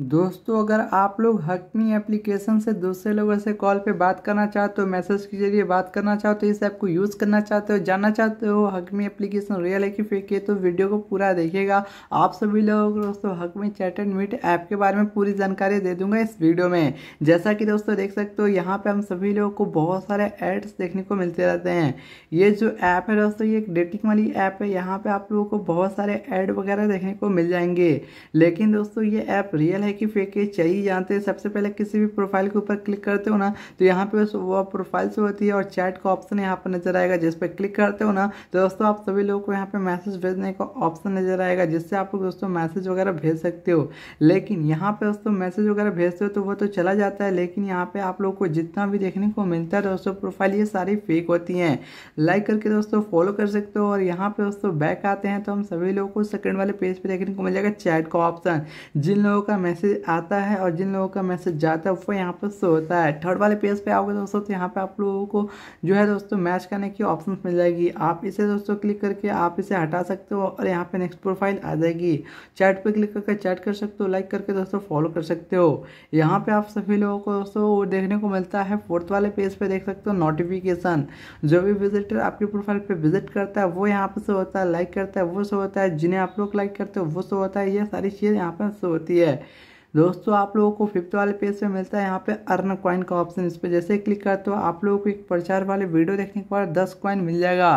दोस्तों अगर आप लोग हकमी एप्लीकेशन से दूसरे लोगों से कॉल पे बात करना चाहते हो मैसेज के जरिए बात करना चाहते हो इस ऐप को यूज़ करना चाहते हो जानना चाहते हो हकमी एप्लीकेशन रियल है कि फेक है तो वीडियो को पूरा देखिएगा आप सभी लोगों को दोस्तों हकमी चैट एंड मीट ऐप के बारे में पूरी जानकारी दे दूंगा इस वीडियो में जैसा कि दोस्तों देख सकते हो यहाँ पर हम सभी लोगों को बहुत सारे एड्स देखने को मिलते रहते हैं ये जो ऐप है दोस्तों ये एक डेटिंग वाली ऐप है यहाँ पर आप लोगों को बहुत सारे एड वगैरह देखने को मिल जाएंगे लेकिन दोस्तों ये ऐप रियल है कि फेक है चाहिए जानते हैं सबसे पहले किसी भी प्रोफाइल के ऊपर क्लिक करते हो ना तो यहाँ पे वो प्रोफाइल से होती है और चैट का ऑप्शन यहाँ पर नजर आएगा जिस पर क्लिक करते हो ना तो दोस्तों आप सभी लोगों को यहाँ पे मैसेज भेजने का ऑप्शन नजर आएगा जिससे आप लोग दोस्तों मैसेज वगैरह भेज सकते हो लेकिन यहाँ पे दोस्तों मैसेज वगैरह भेजते हो तो वो तो चला जाता है लेकिन यहाँ पे आप लोग को जितना भी देखने को मिलता है दोस्तों प्रोफाइल ये सारी फेक होती हैं लाइक करके दोस्तों फॉलो कर सकते हो और यहाँ पे दोस्तों बैक आते हैं तो हम सभी लोगों को सेकंड वाले पेज पे देखने को मिल जाएगा चैट का ऑप्शन जिन लोगों का मैसेज आता है और जिन लोगों का मैसेज जाता है वो यहाँ पर शो होता है थर्ड वाले पेज पे आओगे दोस्तों तो यहाँ पे आप लोगों को जो है दोस्तों मैच करने की ऑप्शन मिल जाएगी आप इसे दोस्तों क्लिक करके आप इसे हटा सकते हो और यहाँ पे नेक्स्ट प्रोफाइल आ जाएगी चैट पर क्लिक करके चैट कर सकते हो लाइक करके दोस्तों फॉलो कर सकते हो यहाँ पर आप सभी लोगों को दोस्तों वो देखने को मिलता है फोर्थ वाले पेज पर देख सकते हो नोटिफिकेशन जो भी विजिटर आपकी प्रोफाइल पर विजिट करता है वो यहाँ पर शो होता है लाइक करता है वो शो होता है जिन्हें आप लोग लाइक करते हो वो शो होता है ये सारी चीज़ यहाँ पर सो होती है दोस्तों आप लोगों को फिफ्थ वाले पेज पे मिलता है यहाँ पे अर्न कॉइन का ऑप्शन इस पर जैसे क्लिक करते हो आप लोगों को एक प्रचार वाले वीडियो देखने के बाद दस कॉइन मिल जाएगा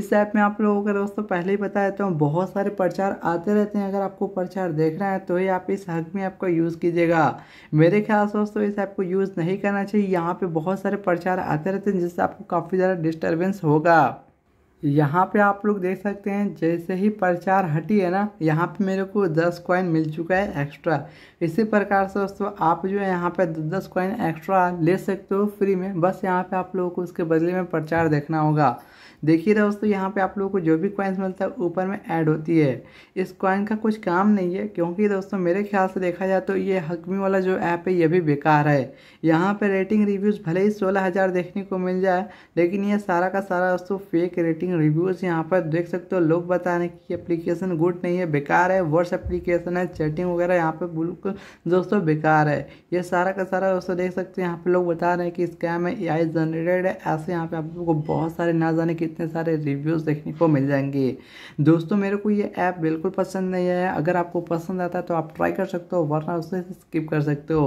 इस ऐप में आप लोगों का दोस्तों पहले ही बता देता हूँ बहुत सारे प्रचार आते रहते हैं अगर आपको प्रचार देखना है तो ही आप इस हक में आपका यूज़ कीजिएगा मेरे ख्याल से दोस्तों इस ऐप को यूज़ नहीं करना चाहिए यहाँ पर बहुत सारे प्रचार आते रहते हैं जिससे आपको काफ़ी ज़्यादा डिस्टर्बेंस होगा यहाँ पे आप लोग देख सकते हैं जैसे ही प्रचार हटी है ना यहाँ पे मेरे को दस कॉइन मिल चुका है एक्स्ट्रा इसी प्रकार से दोस्तों आप जो है यहाँ पे दस कॉइन एक्स्ट्रा ले सकते हो फ्री में बस यहाँ पे आप लोगों को उसके बदले में प्रचार देखना होगा देखिए दोस्तों यहाँ पे आप लोगों को जो भी कॉइन्स मिलता है ऊपर में ऐड होती है इस कॉइन का कुछ काम नहीं है क्योंकि दोस्तों मेरे ख्याल से देखा जाए तो ये हकमी वाला जो ऐप है ये भी बेकार है यहाँ पर रेटिंग रिव्यूज़ भले ही सोलह हज़ार देखने को मिल जाए लेकिन ये सारा का सारा दोस्तों फेक रेटिंग रिव्यूज़ यहाँ पर देख सकते हो लोग बता रहे हैं कि एप्लीकेशन गुड नहीं है बेकार है वर्स एप्लीकेशन है चैटिंग वगैरह यहाँ पर बिल्कुल दोस्तों बेकार है ये सारा का सारा दोस्तों देख सकते हो यहाँ पर लोग बता रहे हैं कि स्कैम है ए जनरेटेड है ऐसे यहाँ पर आप लोग को बहुत सारे ना जाने कितने कितने सारे रिव्यूज़ देखने को मिल जाएंगे दोस्तों मेरे को ये ऐप बिल्कुल पसंद नहीं आया अगर आपको पसंद आता है तो आप ट्राई कर सकते हो वरना उसे स्किप कर सकते हो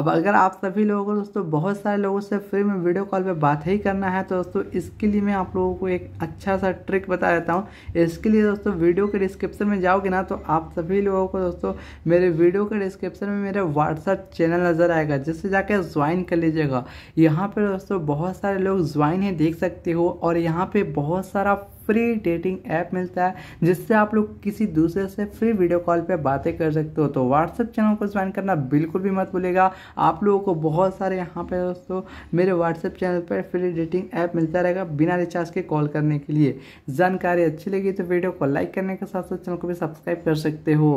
अब अगर आप सभी लोगों को दोस्तों बहुत सारे लोगों से फ्री में वीडियो कॉल पर बात ही करना है तो दोस्तों इसके लिए मैं आप लोगों को एक अच्छा सा ट्रिक बता देता हूँ इसके लिए दोस्तों वीडियो के डिस्क्रिप्शन में जाओगे ना तो आप सभी लोगों को दोस्तों मेरे वीडियो के डिस्क्रिप्शन में मेरे व्हाट्सअप चैनल नज़र आएगा जिससे जाके ज्वाइन कर लीजिएगा यहाँ पर दोस्तों बहुत सारे लोग ज्वाइन है देख सकते हो और यहाँ पे पे बहुत सारा फ्री डेटिंग ऐप मिलता है जिससे आप लोग किसी दूसरे से फ्री वीडियो कॉल पे बातें कर सकते हो तो व्हाट्सएप चैनल को ज्वाइन करना बिल्कुल भी मत भूलेगा आप लोगों को बहुत सारे यहाँ पे दोस्तों मेरे व्हाट्सएप चैनल पर फ्री डेटिंग ऐप मिलता रहेगा बिना रिचार्ज के कॉल करने के लिए जानकारी अच्छी लगी तो वीडियो को लाइक करने के साथ साथ चैनल को भी सब्सक्राइब कर सकते हो